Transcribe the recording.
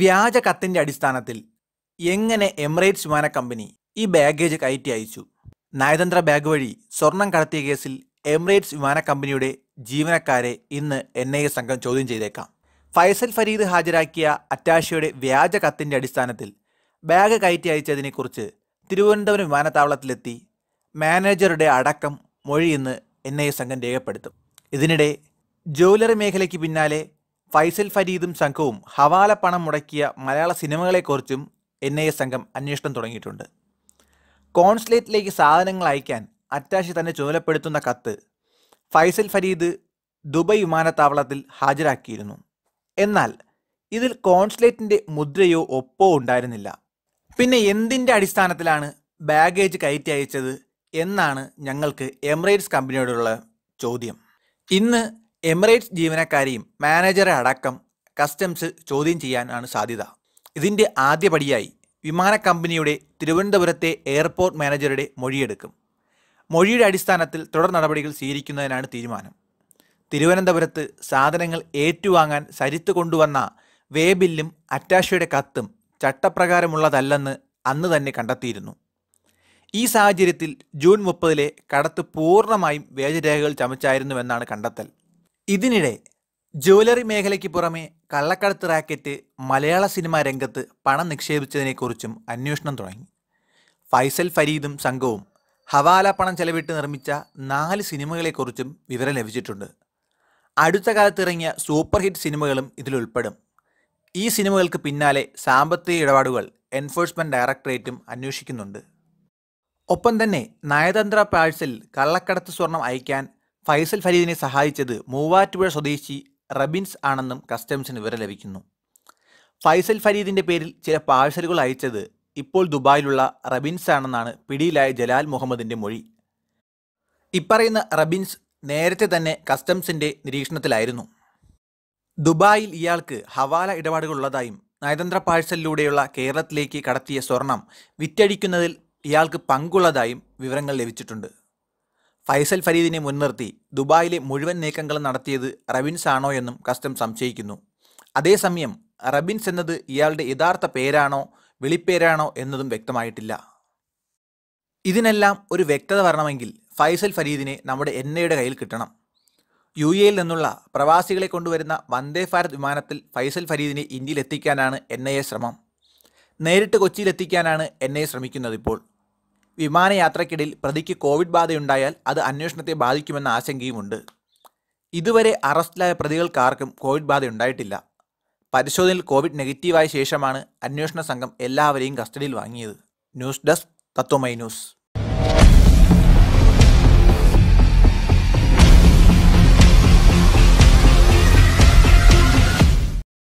വ്യാജ കത്തിൻ്റെ അടിസ്ഥാനത്തിൽ എങ്ങനെ എമിറേറ്റ്സ് വിമാന കമ്പനി ഈ ബാഗേജ് കയറ്റി അയച്ചു നയതന്ത്ര ബാഗ് വഴി സ്വർണം കടത്തിയ കേസിൽ എമിറേറ്റ്സ് വിമാന കമ്പനിയുടെ ജീവനക്കാരെ ഇന്ന് എൻ ഐ എ സംഘം ചോദ്യം ചെയ്തേക്കാം ഫൈസൽ ഫരീദ് ഹാജരാക്കിയ അറ്റാഷയുടെ വ്യാജ കത്തിൻ്റെ അടിസ്ഥാനത്തിൽ ബാഗ് കയറ്റി അയച്ചതിനെക്കുറിച്ച് തിരുവനന്തപുരം വിമാനത്താവളത്തിലെത്തി മാനേജറുടെ അടക്കം മൊഴി ഇന്ന് എൻ ഐ എ സംഘം രേഖപ്പെടുത്തും ഇതിനിടെ ജ്വല്ലറി മേഖലയ്ക്ക് പിന്നാലെ ഫൈസൽ ഫരീദും സംഘവും ഹവാല പണം മുടക്കിയ മലയാള സിനിമകളെക്കുറിച്ചും എൻ ഐ എ സംഘം അന്വേഷണം തുടങ്ങിയിട്ടുണ്ട് കോൺസുലേറ്റിലേക്ക് സാധനങ്ങൾ അയക്കാൻ അറ്റാഷി തന്നെ ചുമതലപ്പെടുത്തുന്ന കത്ത് ഫൈസൽ ഫരീദ് ദുബൈ വിമാനത്താവളത്തിൽ ഹാജരാക്കിയിരുന്നു എന്നാൽ ഇതിൽ കോൺസുലേറ്റിൻ്റെ മുദ്രയോ ഒപ്പോ ഉണ്ടായിരുന്നില്ല പിന്നെ എന്തിൻ്റെ അടിസ്ഥാനത്തിലാണ് ബാഗേജ് കയറ്റി അയച്ചത് എന്നാണ് ഞങ്ങൾക്ക് എമിറേറ്റ്സ് കമ്പനിയോടുള്ള ചോദ്യം ഇന്ന് എമിറേറ്റ്സ് ജീവനക്കാരെയും മാനേജറെ അടക്കം കസ്റ്റംസ് ചോദ്യം ചെയ്യാനാണ് സാധ്യത ഇതിൻ്റെ ആദ്യപടിയായി വിമാന കമ്പനിയുടെ തിരുവനന്തപുരത്തെ എയർപോർട്ട് മാനേജറുടെ മൊഴിയെടുക്കും മൊഴിയുടെ അടിസ്ഥാനത്തിൽ തുടർ നടപടികൾ സ്വീകരിക്കുന്നതിനാണ് തീരുമാനം തിരുവനന്തപുരത്ത് സാധനങ്ങൾ ഏറ്റുവാങ്ങാൻ സരിത്ത് കൊണ്ടുവന്ന വേ ബില്ലും അറ്റാഷയുടെ കത്തും ചട്ടപ്രകാരമുള്ളതല്ലെന്ന് അന്ന് തന്നെ കണ്ടെത്തിയിരുന്നു ഈ സാഹചര്യത്തിൽ ജൂൺ മുപ്പതിലെ കടത്ത് പൂർണ്ണമായും വേജരേഖകൾ ചമച്ചായിരുന്നുവെന്നാണ് കണ്ടെത്തൽ ഇതിനിടെ ജ്വല്ലറി മേഖലയ്ക്ക് പുറമെ കള്ളക്കടത്ത് റാക്കറ്റ് മലയാള സിനിമാ രംഗത്ത് പണം നിക്ഷേപിച്ചതിനെക്കുറിച്ചും അന്വേഷണം തുടങ്ങി ഫൈസൽ ഫരീദും സംഘവും ഹവാല പണം ചെലവിട്ട് നിർമ്മിച്ച നാല് സിനിമകളെക്കുറിച്ചും വിവരം ലഭിച്ചിട്ടുണ്ട് അടുത്ത കാലത്ത് ഇറങ്ങിയ സൂപ്പർ ഹിറ്റ് സിനിമകളും ഇതിലുൾപ്പെടും ഈ സിനിമകൾക്ക് പിന്നാലെ സാമ്പത്തിക ഇടപാടുകൾ എൻഫോഴ്സ്മെൻറ്റ് ഡയറക്ടറേറ്റും അന്വേഷിക്കുന്നുണ്ട് ഒപ്പം തന്നെ നയതന്ത്ര പാഴ്സൽ കള്ളക്കടത്ത് സ്വർണം അയക്കാൻ ഫൈസൽ ഫരീദിനെ സഹായിച്ചത് മൂവാറ്റുപുഴ സ്വദേശി റബിൻസ് ആണെന്നും കസ്റ്റംസിന് വിവരം ലഭിക്കുന്നു ഫൈസൽ ഫരീദിന്റെ പേരിൽ ചില പാഴ്സലുകൾ അയച്ചത് ഇപ്പോൾ ദുബായിലുള്ള റബിൻസ് ആണെന്നാണ് പിടിയിലായ ജലാൽ മുഹമ്മദിന്റെ മൊഴി ഇപ്പറയുന്ന റബിൻസ് നേരത്തെ തന്നെ കസ്റ്റംസിന്റെ നിരീക്ഷണത്തിലായിരുന്നു ദുബായിൽ ഇയാൾക്ക് ഹവാല ഇടപാടുകളുള്ളതായും നയതന്ത്ര പാഴ്സലിലൂടെയുള്ള കേരളത്തിലേക്ക് കടത്തിയ സ്വർണം വിറ്റഴിക്കുന്നതിൽ ഇയാൾക്ക് പങ്കുള്ളതായും വിവരങ്ങൾ ലഭിച്ചിട്ടുണ്ട് ഫൈസൽ ഫരീദിനെ മുൻനിർത്തി ദുബായിലെ മുഴുവൻ നീക്കങ്ങളും നടത്തിയത് റബിൻസ് ആണോ എന്നും കസ്റ്റം സംശയിക്കുന്നു അതേസമയം റബിൻസ് എന്നത് ഇയാളുടെ യഥാർത്ഥ പേരാണോ വിളിപ്പേരാണോ എന്നതും വ്യക്തമായിട്ടില്ല ഇതിനെല്ലാം ഒരു വ്യക്തത വരണമെങ്കിൽ ഫൈസൽ ഫരീദിനെ നമ്മുടെ എൻ ഐയുടെ കയ്യിൽ കിട്ടണം യു എയിൽ നിന്നുള്ള പ്രവാസികളെ കൊണ്ടുവരുന്ന വന്ദേ ഭാരത് വിമാനത്തിൽ ഫൈസൽ ഫരീദിനെ ഇന്ത്യയിലെത്തിക്കാനാണ് എൻ ഐ എ ശ്രമം നേരിട്ട് കൊച്ചിയിലെത്തിക്കാനാണ് എൻ ഐ എ ശ്രമിക്കുന്നത് ഇപ്പോൾ വിമാനയാത്രയ്ക്കിടയിൽ പ്രതിക്ക് കോവിഡ് ബാധയുണ്ടായാൽ അത് അന്വേഷണത്തെ ബാധിക്കുമെന്ന ആശങ്കയുമുണ്ട് ഇതുവരെ അറസ്റ്റിലായ പ്രതികൾക്കാർക്കും കോവിഡ് ബാധയുണ്ടായിട്ടില്ല പരിശോധനയിൽ കോവിഡ് നെഗറ്റീവായ ശേഷമാണ് അന്വേഷണ സംഘം എല്ലാവരെയും കസ്റ്റഡിയിൽ വാങ്ങിയത് ന്യൂസ് ഡെസ്ക് തത്വമൈ ന്യൂസ്